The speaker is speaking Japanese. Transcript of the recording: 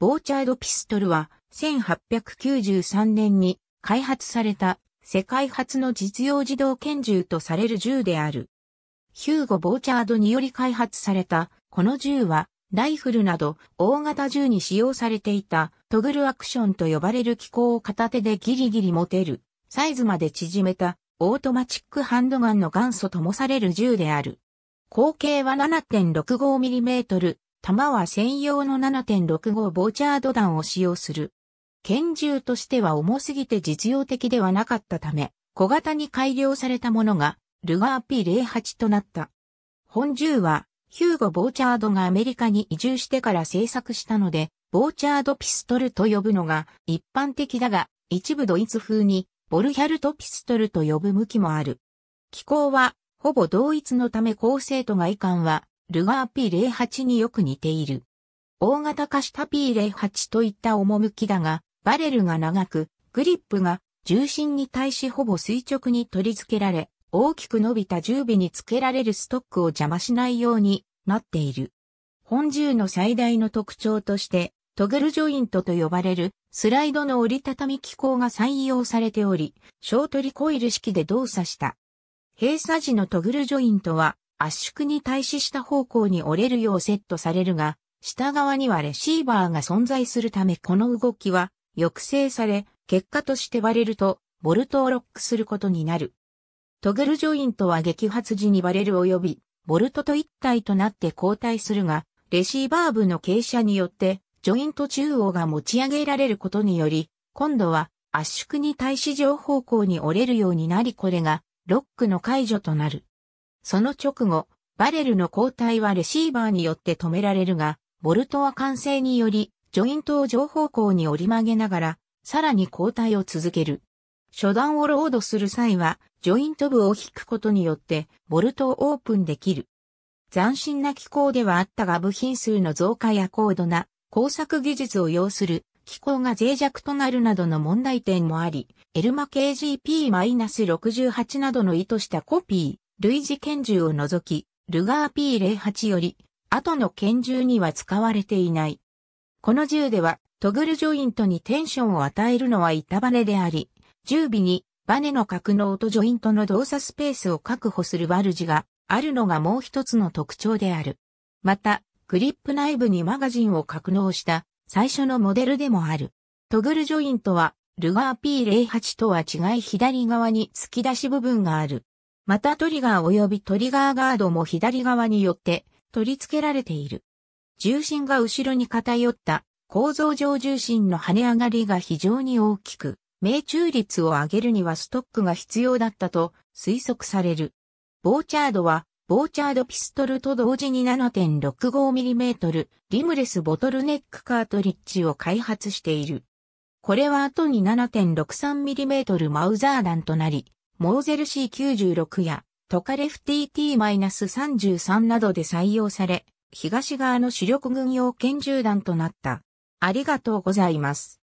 ボーチャードピストルは1893年に開発された世界初の実用自動拳銃とされる銃である。ヒューゴ・ボーチャードにより開発されたこの銃はライフルなど大型銃に使用されていたトグルアクションと呼ばれる機構を片手でギリギリ持てるサイズまで縮めたオートマチックハンドガンの元祖ともされる銃である。口径は 7.65mm、弾は専用の7.65ボーチャード弾を使用する。拳銃としては重すぎて実用的ではなかったため、小型に改良されたものが、ルガー P08 となった。本銃は、ヒューゴ・ボーチャードがアメリカに移住してから製作したので、ボーチャードピストルと呼ぶのが一般的だが、一部ドイツ風に、ボルヒャルトピストルと呼ぶ向きもある。機構は、ほぼ同一のため高精度外観は、ルガー P08 によく似ている。大型化した P08 といった趣だが、バレルが長く、グリップが重心に対しほぼ垂直に取り付けられ、大きく伸びた重尾につけられるストックを邪魔しないようになっている。本銃の最大の特徴として、トグルジョイントと呼ばれるスライドの折りたたみ機構が採用されており、小ョトリコイル式で動作した。閉鎖時のトグルジョイントは圧縮に対しした方向に折れるようセットされるが、下側にはレシーバーが存在するためこの動きは抑制され、結果として割れると、ボルトをロックすることになる。トグルジョイントは激発時にバレお及び、ボルトと一体となって交代するが、レシーバー部の傾斜によって、ジョイント中央が持ち上げられることにより、今度は圧縮に対し上方向に折れるようになりこれが、ロックの解除となる。その直後、バレルの交代はレシーバーによって止められるが、ボルトは完成により、ジョイントを上方向に折り曲げながら、さらに交代を続ける。初段をロードする際は、ジョイント部を引くことによって、ボルトをオープンできる。斬新な機構ではあったが部品数の増加や高度な工作技術を要する機構が脆弱となるなどの問題点もあり、エルマ KGP-68 などの意図したコピー。類似拳銃を除き、ルガー P08 より、後の拳銃には使われていない。この銃では、トグルジョイントにテンションを与えるのは板バネであり、銃尾にバネの格納とジョイントの動作スペースを確保するバルジがあるのがもう一つの特徴である。また、グリップ内部にマガジンを格納した最初のモデルでもある。トグルジョイントはルガー P08 とは違い左側に突き出し部分がある。またトリガー及びトリガーガードも左側によって取り付けられている。重心が後ろに偏った構造上重心の跳ね上がりが非常に大きく、命中率を上げるにはストックが必要だったと推測される。ボーチャードは、ボーチャードピストルと同時に 7.65mm リムレスボトルネックカートリッジを開発している。これは後に 7.63mm マウザー弾となり、モーゼル C96 やトカレフ TT-33 などで採用され、東側の主力軍用拳銃弾となった。ありがとうございます。